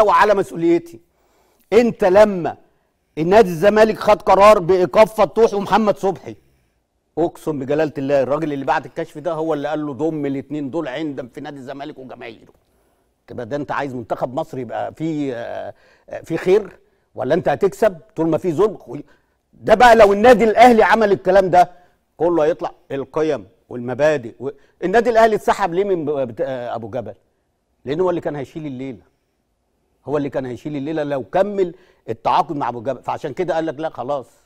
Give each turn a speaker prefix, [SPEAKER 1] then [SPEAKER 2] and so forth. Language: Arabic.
[SPEAKER 1] وعلى مسؤوليتي انت لما النادي الزمالك خد قرار بايقاف فتوح ومحمد صبحي اقسم بجلاله الله الراجل اللي بعت الكشف ده هو اللي قال له ضم الاثنين دول عند في نادي الزمالك وجماهيره تبقى ده انت عايز منتخب مصر يبقى في آه، في خير ولا انت هتكسب طول ما في ظلم ده بقى لو النادي الاهلي عمل الكلام ده كله هيطلع القيم والمبادئ و... النادي الاهلي اتسحب ليه من آه، ابو جبل لان هو اللي كان هيشيل الليله هو اللي كان هيشيل الليله لو كمل التعاقد مع ابو جبل فعشان كده قال لك لا خلاص